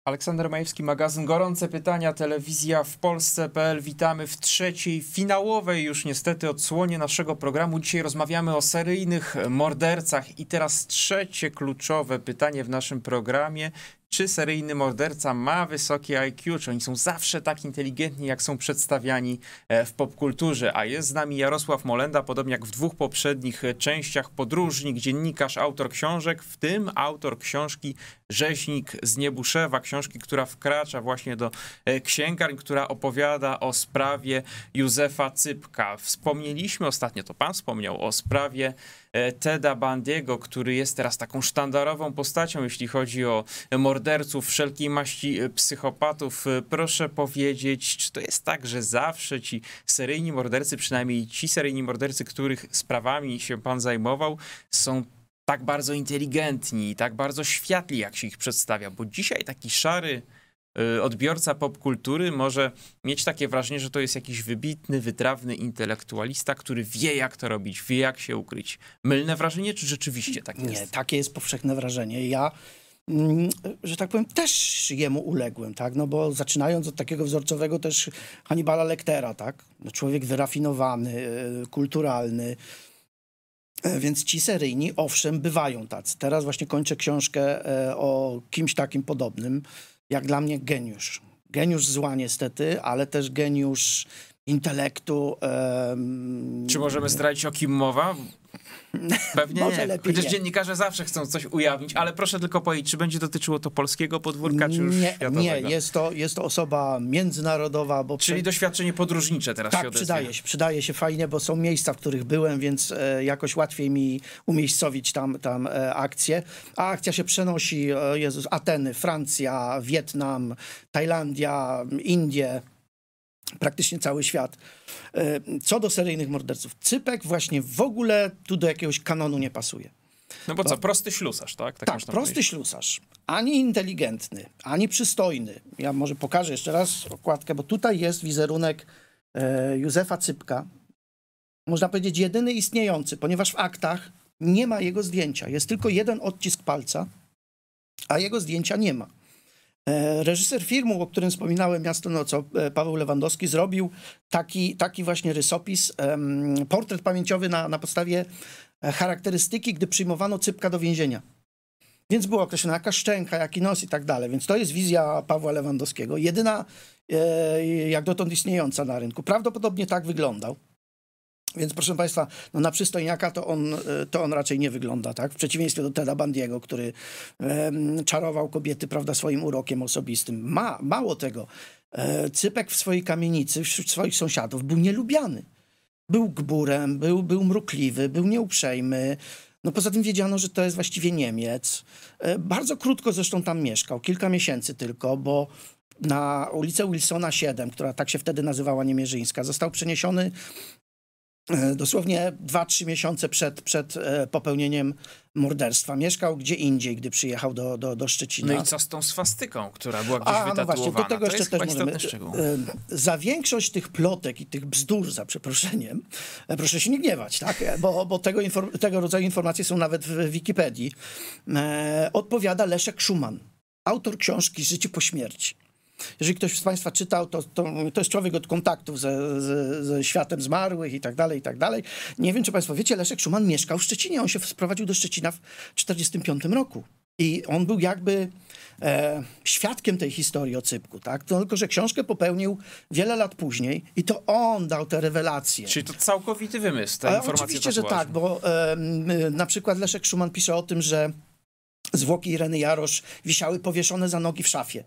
Aleksander Majewski, magazyn Gorące Pytania, telewizja w Polsce.pl. Witamy w trzeciej, finałowej już niestety odsłonie naszego programu. Dzisiaj rozmawiamy o seryjnych mordercach. I teraz trzecie kluczowe pytanie w naszym programie czy seryjny morderca ma wysokie IQ, czy oni są zawsze tak inteligentni, jak są przedstawiani e, w popkulturze. A jest z nami Jarosław Molenda, podobnie jak w dwóch poprzednich e, częściach, podróżnik, dziennikarz, autor książek, w tym autor książki Rzeźnik z Niebuszewa, książki, która wkracza właśnie do e, księgarni, która opowiada o sprawie Józefa Cypka. Wspomnieliśmy ostatnio, to pan wspomniał, o sprawie E, teda Bandiego, który jest teraz taką sztandarową postacią, jeśli chodzi o morderców, wszelkiej maści e, psychopatów. E, proszę powiedzieć, czy to jest tak, że zawsze ci seryjni mordercy, przynajmniej ci seryjni mordercy, których sprawami się pan zajmował, są tak bardzo inteligentni, tak bardzo światli, jak się ich przedstawia, bo dzisiaj taki szary, Y, odbiorca popkultury może mieć takie wrażenie, że to jest jakiś wybitny, wytrawny intelektualista, który wie jak to robić, wie jak się ukryć. Mylne wrażenie, czy rzeczywiście tak jest? Nie, takie jest powszechne wrażenie. Ja mm, że tak powiem, też jemu uległem, tak? No bo zaczynając od takiego wzorcowego też Hannibala Lectera, tak? No człowiek wyrafinowany, y, kulturalny, e, więc ci seryjni, owszem, bywają tacy. Teraz właśnie kończę książkę e, o kimś takim podobnym, jak dla mnie geniusz. Geniusz zła niestety, ale też geniusz intelektu. Um... Czy możemy zdradzić o kim mowa? Pewnie Może nie. lepiej Chociaż nie. dziennikarze zawsze chcą coś ujawnić, ale proszę tylko powiedzieć, czy będzie dotyczyło to polskiego podwórka, czy już nie, światowego? Nie, jest to, jest to osoba międzynarodowa. Bo Czyli doświadczenie podróżnicze teraz tak, się odezwie. przydaje się, przydaje się fajnie, bo są miejsca, w których byłem, więc e, jakoś łatwiej mi umiejscowić tam, tam e, akcję. A akcja się przenosi, e, Jezus, Ateny, Francja, Wietnam, Tajlandia, Indie, praktycznie cały świat. E, co do seryjnych morderców, Cypek właśnie w ogóle tu do jakiegoś kanonu nie pasuje. No bo, bo co, prosty ślusarz, tak? Tak, tak prosty powiedzieć. ślusarz. Ani inteligentny, ani przystojny. Ja może pokażę jeszcze raz okładkę, bo tutaj jest wizerunek e, Józefa Cypka. Można powiedzieć jedyny istniejący, ponieważ w aktach nie ma jego zdjęcia. Jest tylko jeden odcisk palca, a jego zdjęcia nie ma. E, reżyser filmu, o którym wspominałem, Miasto Nocą, e, Paweł Lewandowski, zrobił taki, taki właśnie rysopis, portret pamięciowy na, na podstawie e, charakterystyki, gdy przyjmowano Cypka do więzienia. Więc była określona jaka szczęka, jaki nos i tak dalej. Więc to jest wizja Pawła Lewandowskiego. Jedyna jak dotąd istniejąca na rynku. Prawdopodobnie tak wyglądał. Więc proszę Państwa, no na przystojniaka to on, e, to on raczej nie wygląda, tak? W przeciwieństwie do Teda Bandiego, który um, czarował kobiety, prawda, swoim urokiem osobistym. Ma, mało tego, e, Cypek w swojej kamienicy, wśród swoich sąsiadów był nielubiany. Był gburem, był, był mrukliwy, był nieuprzejmy. No poza tym wiedziano, że to jest właściwie Niemiec. E, bardzo krótko zresztą tam mieszkał, kilka miesięcy tylko, bo na ulicę Wilsona 7, która tak się wtedy nazywała Niemierzyńska, został przeniesiony E, dosłownie 2-3 miesiące przed, przed e, popełnieniem morderstwa. Mieszkał gdzie indziej, gdy przyjechał do, do, do Szczecina. No i co z tą swastyką, która była gdzieś A, no właśnie, do tego to jeszcze też możemy. Szczegół. E, za większość tych plotek i tych bzdur, za przeproszeniem, proszę się nie gniewać, tak? bo, bo tego, tego rodzaju informacje są nawet w Wikipedii, odpowiada Leszek Szuman, autor książki Życie po śmierci. Jeżeli ktoś z Państwa czytał, to, to, to jest człowiek od kontaktów ze, ze, ze, światem zmarłych i tak dalej, i tak dalej. Nie wiem, czy Państwo wiecie, Leszek Szuman mieszkał w Szczecinie. On się sprowadził do Szczecina w 1945 roku. I on był jakby e, świadkiem tej historii o Cypku, tak? Tylko, że książkę popełnił wiele lat później i to on dał te rewelacje. Czyli to całkowity wymysł, ta informacja Oczywiście, że tak, bo e, na przykład Leszek Szuman pisze o tym, że zwłoki Ireny Jarosz wisiały powieszone za nogi w szafie.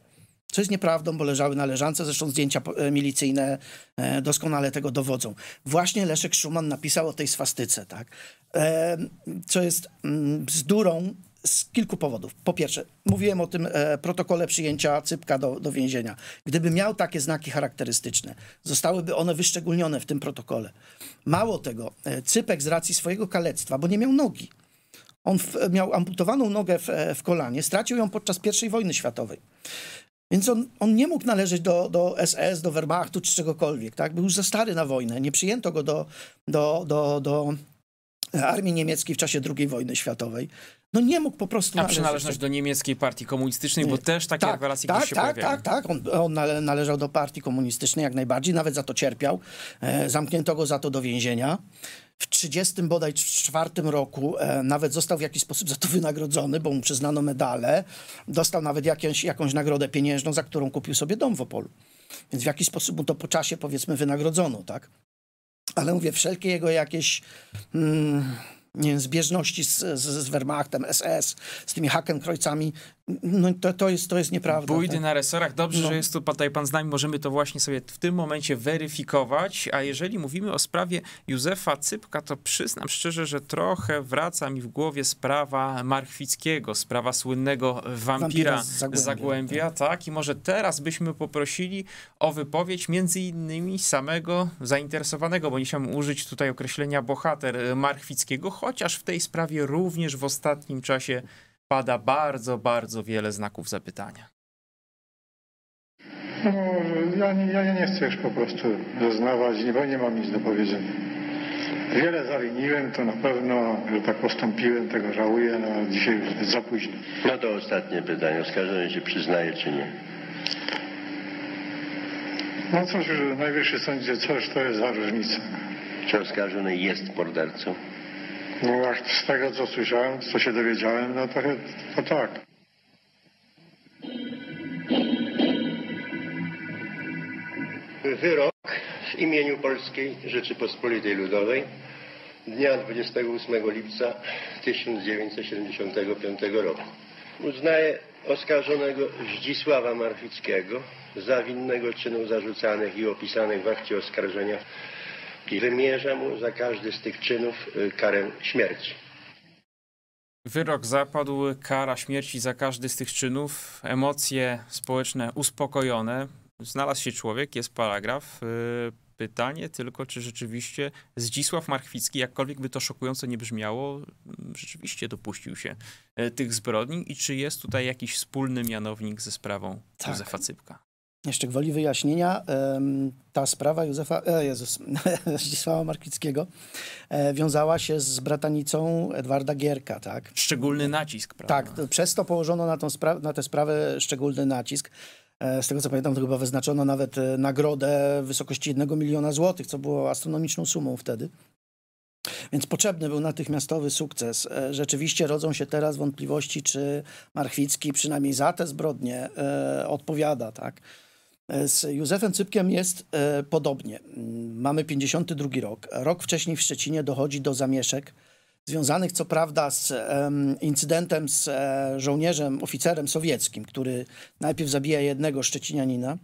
Co jest nieprawdą, bo leżały na leżance, zresztą zdjęcia e, milicyjne e, doskonale tego dowodzą. Właśnie Leszek Szuman napisał o tej swastyce, tak? E, co jest mm, bzdurą z kilku powodów. Po pierwsze, mówiłem o tym protokole przyjęcia Cypka do, do więzienia. Gdyby miał takie znaki charakterystyczne, zostałyby one wyszczególnione w tym protokole. Mało tego, Cypek z racji swojego kalectwa, bo nie miał nogi, on w, miał amputowaną nogę w, w kolanie, stracił ją podczas I wojny światowej. Więc on, on nie mógł należeć do, do SS, do Wehrmachtu czy czegokolwiek, tak? Był za stary na wojnę, nie przyjęto go do, do, do, do armii niemieckiej w czasie II wojny światowej. No nie mógł po prostu... A przynależność do niemieckiej partii komunistycznej, bo też takie tak, relacje tak, gdzieś się tak, pojawiają. Tak, tak, on, on należał do partii komunistycznej jak najbardziej, nawet za to cierpiał. E, zamknięto go za to do więzienia w 30 bodaj czwartym roku e, nawet został w jakiś sposób za to wynagrodzony, bo mu przyznano medale. Dostał nawet jakąś, jakąś nagrodę pieniężną, za którą kupił sobie dom w Opolu. Więc w jakiś sposób mu to po czasie powiedzmy wynagrodzono, tak? Ale mówię, wszelkie jego jakieś... Mm, nie wiem, zbieżności z, z, z Wehrmachtem, SS, z tymi Hakenkreuzami no to, to, jest, to jest nieprawda. Pójdę tak? na resorach. Dobrze, no. że jest tu tutaj pan z nami. Możemy to właśnie sobie w tym momencie weryfikować. A jeżeli mówimy o sprawie Józefa Cypka, to przyznam szczerze, że trochę wraca mi w głowie sprawa Marchwickiego, sprawa słynnego wampira, wampira z Zagłębia. Zagłębia tak. tak. I może teraz byśmy poprosili o wypowiedź między innymi samego zainteresowanego, bo nie chciałem użyć tutaj określenia bohater Marchwickiego, chociaż w tej sprawie również w ostatnim czasie pada bardzo, bardzo wiele znaków zapytania. No, ja nie, ja nie chcę już po prostu doznawać, nie, nie mam nic do powiedzenia. Wiele zawiniłem, to na pewno, że tak postąpiłem, tego żałuję, no ale dzisiaj już jest za późno. No to ostatnie pytanie. Oskarżony się przyznaje czy nie? No cóż, najwyższy sądzie, coś to jest za różnica. Czy oskarżony jest mordercą? No jak z tego, co słyszałem, co się dowiedziałem, no to, to tak. Wyrok w imieniu Polskiej Rzeczypospolitej Ludowej dnia 28 lipca 1975 roku. Uznaje oskarżonego Zdzisława Marficzkiego za winnego czynu zarzucanych i opisanych w akcie oskarżenia i wymierza mu za każdy z tych czynów y, karę śmierci. Wyrok zapadł, kara śmierci za każdy z tych czynów, emocje społeczne uspokojone. Znalazł się człowiek, jest paragraf. Y, pytanie tylko, czy rzeczywiście Zdzisław Marchwicki, jakkolwiek by to szokująco nie brzmiało, mm, rzeczywiście dopuścił się y, tych zbrodni i czy jest tutaj jakiś wspólny mianownik ze sprawą tak. Józefa Cypka? Jeszcze gwoli wyjaśnienia, ta sprawa Józefa, nie, Jezus, Zdzisława Markickiego e, wiązała się z bratanicą Edwarda Gierka, tak? Szczególny nacisk, prawda? Tak, przez to położono na, tą na tę sprawę szczególny nacisk. E, z tego co pamiętam, to chyba wyznaczono nawet e, nagrodę w wysokości jednego miliona złotych, co było astronomiczną sumą wtedy. Więc potrzebny był natychmiastowy sukces. Rzeczywiście rodzą się teraz wątpliwości, czy Marchwicki przynajmniej za te zbrodnie odpowiada, tak? E, z Józefem Cypkiem jest e, podobnie. Mm, mamy 52 rok. Rok wcześniej w Szczecinie dochodzi do zamieszek związanych co prawda z incydentem z e, żołnierzem, oficerem sowieckim, który najpierw zabija jednego Szczecinianina,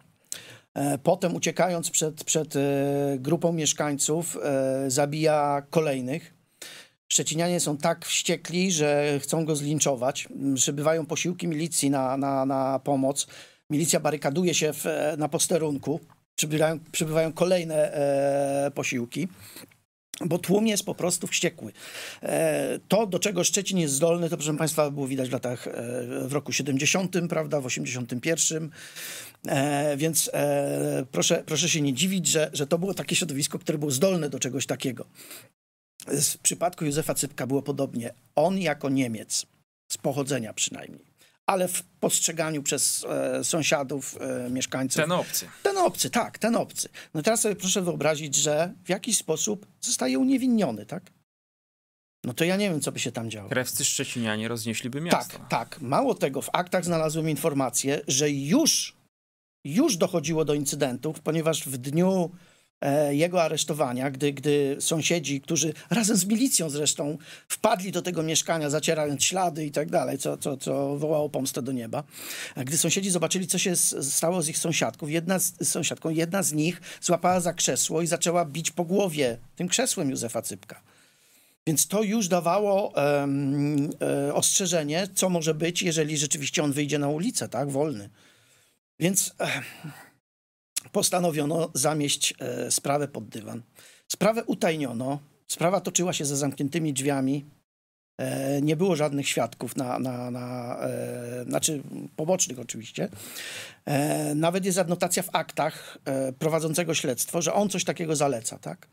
potem uciekając przed, przed grupą mieszkańców zabija kolejnych. Szczecinianie są tak wściekli, że chcą go zlinczować. Przybywają posiłki milicji na, na, na pomoc. Milicja barykaduje się w, e, na posterunku, przybywają, przybywają kolejne e, posiłki bo tłum jest po prostu wściekły. E, to, do czego Szczecin jest zdolny, to proszę Państwa było widać w latach, e, w roku 70, prawda, w 81, więc proszę, proszę się nie dziwić, że, że to było takie środowisko, które było zdolne do czegoś takiego. W przypadku Józefa Cypka było podobnie. On jako Niemiec, z pochodzenia przynajmniej, ale w postrzeganiu przez e, sąsiadów, e, mieszkańców. Ten obcy. Ten obcy, tak, ten obcy. No teraz sobie proszę wyobrazić, że w jakiś sposób zostaje uniewinniony, tak? No to ja nie wiem, co by się tam działo. Krewcy Szczecinianie roznieśliby miasto. Tak, tak. Mało tego, w aktach znalazłem informację, że już, już dochodziło do incydentów, ponieważ w dniu E, jego aresztowania, gdy, gdy sąsiedzi, którzy razem z milicją zresztą wpadli do tego mieszkania, zacierając ślady i tak dalej, co, co, co wołało pomstę do nieba. E, gdy sąsiedzi zobaczyli, co się stało z ich sąsiadków, jedna z, sąsiadką, jedna z nich złapała za krzesło i zaczęła bić po głowie tym krzesłem Józefa Cypka. Więc to już dawało um, um, ostrzeżenie, co może być, jeżeli rzeczywiście on wyjdzie na ulicę, tak, wolny. Więc postanowiono zamieść e, sprawę pod dywan. Sprawę utajniono, sprawa toczyła się za zamkniętymi drzwiami. E, nie było żadnych świadków, na, na, na, e, znaczy pobocznych oczywiście. E, nawet jest adnotacja w aktach prowadzącego śledztwo, że on coś takiego zaleca, tak?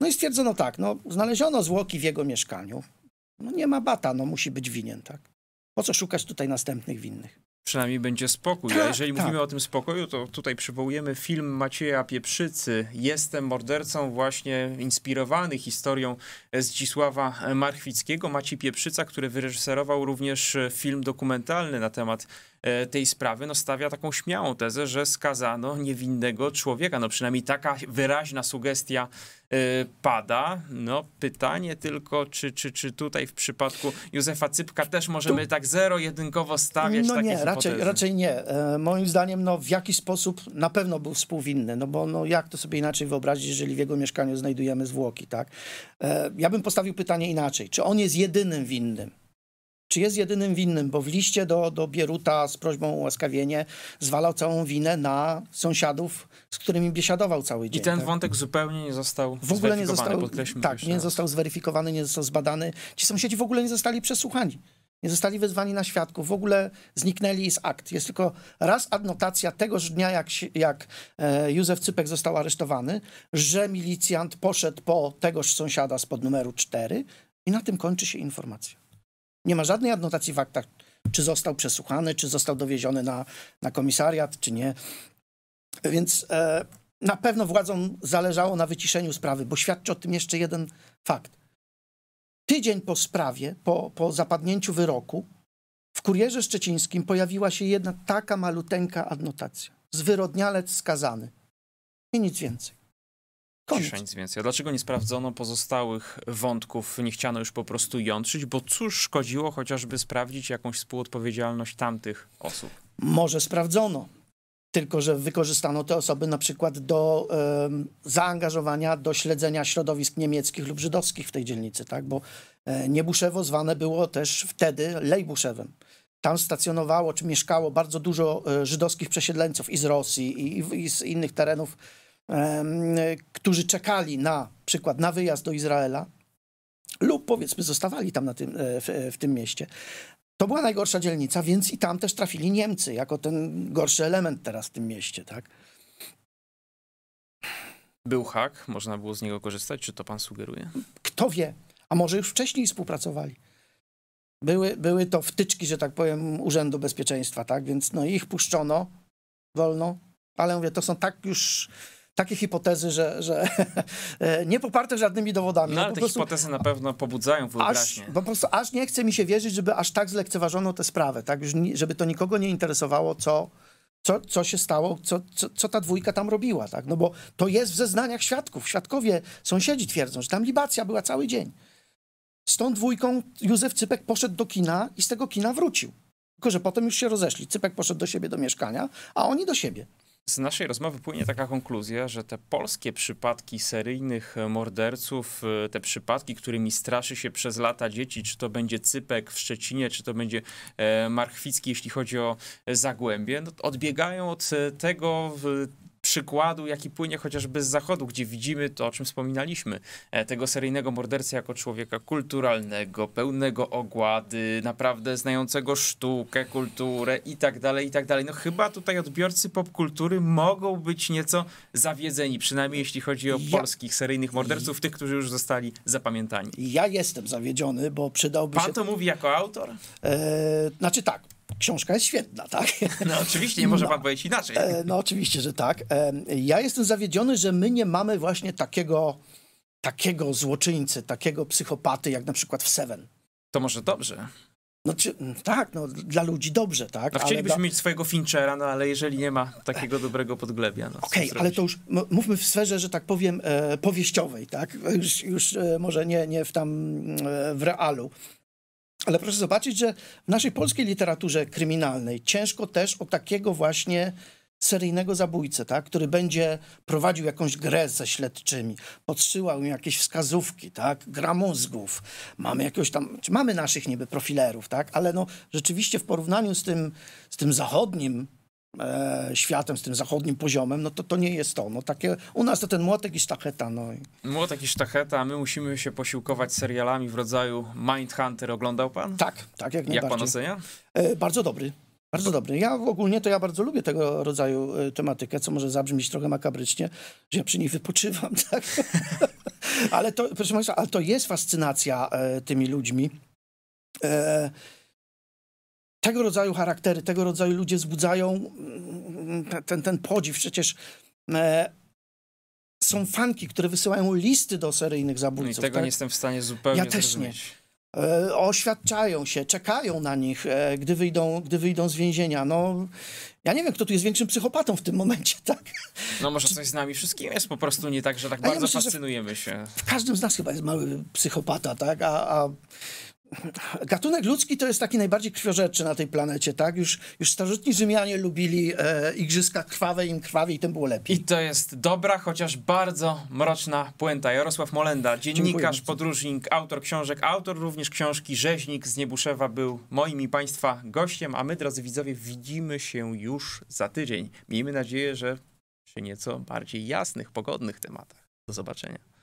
No i stwierdzono tak, no znaleziono zwłoki w jego mieszkaniu. No nie ma bata, no musi być winien, tak? Po co szukać tutaj następnych winnych? przynajmniej będzie spokój. A tak, jeżeli tak. mówimy o tym spokoju, to tutaj przywołujemy film Macieja Pieprzycy. Jestem mordercą właśnie inspirowany historią Zdzisława Marchwickiego. Maciej Pieprzyca, który wyreżyserował również film dokumentalny na temat E, tej sprawy no, stawia taką śmiałą tezę, że skazano niewinnego człowieka. No przynajmniej taka wyraźna sugestia e, pada. No pytanie tylko, czy, czy, czy tutaj w przypadku Józefa Cypka też możemy tu... tak zero-jedynkowo stawiać no takie nie, raczej, raczej nie. E, moim zdaniem no, w jakiś sposób na pewno był współwinny, no bo no, jak to sobie inaczej wyobrazić, jeżeli w jego mieszkaniu znajdujemy zwłoki, tak? Ja bym postawił pytanie inaczej. Czy on jest jedynym winnym? czy jest jedynym winnym, bo w liście do, do Bieruta z prośbą o ułaskawienie zwalał całą winę na sąsiadów, z którymi biesiadował cały dzień. I ten tak? wątek zupełnie nie został w ogóle nie został, Tak, nie raz. został zweryfikowany, nie został zbadany. Ci sąsiedzi w ogóle nie zostali przesłuchani. Nie zostali wezwani na świadków, w ogóle zniknęli z akt. Jest tylko raz adnotacja tegoż dnia, jak, jak e, Józef Cypek został aresztowany, że milicjant poszedł po tegoż sąsiada spod numeru 4 i na tym kończy się informacja. Nie ma żadnej adnotacji w aktach, czy został przesłuchany, czy został dowieziony na, na komisariat, czy nie. Więc e, na pewno władzom zależało na wyciszeniu sprawy, bo świadczy o tym jeszcze jeden fakt. Tydzień po sprawie, po, po zapadnięciu wyroku, w kurierze szczecińskim pojawiła się jedna taka maluteńka adnotacja. Zwyrodnialec skazany. I nic więcej. Koniec. więcej. dlaczego nie sprawdzono pozostałych wątków? Nie chciano już po prostu jątrzyć, bo cóż szkodziło chociażby sprawdzić jakąś współodpowiedzialność tamtych osób? Może sprawdzono, tylko że wykorzystano te osoby na przykład do y, zaangażowania do śledzenia środowisk niemieckich lub żydowskich w tej dzielnicy, tak? Bo e, Niebuszewo zwane było też wtedy Lejbuszewem. Tam stacjonowało czy mieszkało bardzo dużo e, żydowskich przesiedleńców i z Rosji, i, i z innych terenów którzy czekali na przykład na wyjazd do Izraela lub powiedzmy zostawali tam na tym, e, w, e, w tym mieście. To była najgorsza dzielnica, więc i tam też trafili Niemcy jako ten gorszy element teraz w tym mieście, tak? Był hak, można było z niego korzystać, czy to pan sugeruje? Kto wie, a może już wcześniej współpracowali. Były, były to wtyczki, że tak powiem, Urzędu Bezpieczeństwa, tak? Więc no ich puszczono wolno, ale mówię, to są tak już takie hipotezy, że, że e, nie poparte żadnymi dowodami. No, no ale te prostu, hipotezy na pewno pobudzają wyobraźnię. Aż, po prostu aż nie chce mi się wierzyć, żeby aż tak zlekceważono tę sprawę, tak? żeby to nikogo nie interesowało, co, co, co się stało, co, co, co, ta dwójka tam robiła, tak? No bo to jest w zeznaniach świadków. Świadkowie, sąsiedzi twierdzą, że tam libacja była cały dzień. Z tą dwójką Józef Cypek poszedł do kina i z tego kina wrócił. Tylko, że potem już się rozeszli. Cypek poszedł do siebie do mieszkania, a oni do siebie z naszej rozmowy płynie taka konkluzja, że te polskie przypadki seryjnych morderców, y, te przypadki, którymi straszy się przez lata dzieci, czy to będzie Cypek w Szczecinie, czy to będzie e, Markwicki, jeśli chodzi o e, Zagłębie, no, odbiegają od e, tego przykładu, jaki płynie chociażby z zachodu, gdzie widzimy to, o czym wspominaliśmy, e, tego seryjnego mordercy jako człowieka kulturalnego, pełnego ogłady, naprawdę znającego sztukę, kulturę i tak dalej, i tak dalej. No chyba tutaj odbiorcy popkultury mogą być nieco zawiedzeni, przynajmniej jeśli chodzi o ja... polskich seryjnych morderców, tych, którzy już zostali zapamiętani. Ja jestem zawiedziony, bo przydałby Pan się... Pan to mówi jako autor? Eee, znaczy tak, książka jest świetna, tak? No oczywiście, nie może no, pan powiedzieć inaczej. E, no oczywiście, że tak. E, ja jestem zawiedziony, że my nie mamy właśnie takiego, takiego złoczyńcy, takiego psychopaty, jak na przykład w Seven. To może dobrze. No czy, tak, no, dla ludzi dobrze, tak? No, chcielibyśmy dla... mieć swojego Finchera, no ale jeżeli nie ma takiego dobrego podglebia, no Okej, okay, ale to już mówmy w sferze, że tak powiem, e, powieściowej, tak? Już, już e, może nie, nie w tam e, w realu. Ale proszę zobaczyć, że w naszej polskiej literaturze kryminalnej ciężko też o takiego właśnie seryjnego zabójcę, tak? który będzie prowadził jakąś grę ze śledczymi, podsyłał im jakieś wskazówki, tak? gra mózgów. Mamy jakiegoś tam, czy mamy naszych niby profilerów, tak? ale no, rzeczywiście w porównaniu z tym, z tym zachodnim E, światem, z tym zachodnim poziomem, no to to nie jest to. No takie, u nas to ten młotek i sztacheta. No. Młotek i sztacheta, my musimy się posiłkować serialami w rodzaju Mindhunter. Oglądał pan? Tak, tak, jak Jak pan ocenia? E, bardzo dobry. Bardzo dobry. Ja ogólnie to ja bardzo lubię tego rodzaju e, tematykę, co może zabrzmieć trochę makabrycznie, że ja przy niej wypoczywam, tak? ale to, proszę Państwa, ale to jest fascynacja e, tymi ludźmi. E, tego rodzaju charaktery, tego rodzaju ludzie wzbudzają mm, mm, mm, ten, ten podziw. Przecież e, są fanki, które wysyłają listy do seryjnych zabójców. No i tego tak? nie jestem w stanie zupełnie ja zrozumieć. Też nie. E, oświadczają się, czekają na nich, e, gdy, wyjdą, gdy wyjdą z więzienia. No, ja nie wiem, kto tu jest większym psychopatą w tym momencie, tak? No może coś z nami wszystkim jest po prostu nie tak, że tak bardzo myślę, fascynujemy się. W każdym z nas chyba jest mały psychopata, tak? A, a Gatunek ludzki to jest taki najbardziej krwiożerczy na tej planecie, tak? Już, już starożytni Rzymianie lubili e, igrzyska krwawe, im krwawiej, tym było lepiej. I to jest dobra, chociaż bardzo mroczna puenta. Jarosław Molenda, dziennikarz, podróżnik, autor książek, autor również książki Rzeźnik z Niebuszewa był moim i Państwa gościem, a my, drodzy widzowie, widzimy się już za tydzień. Miejmy nadzieję, że przy nieco bardziej jasnych, pogodnych tematach. Do zobaczenia.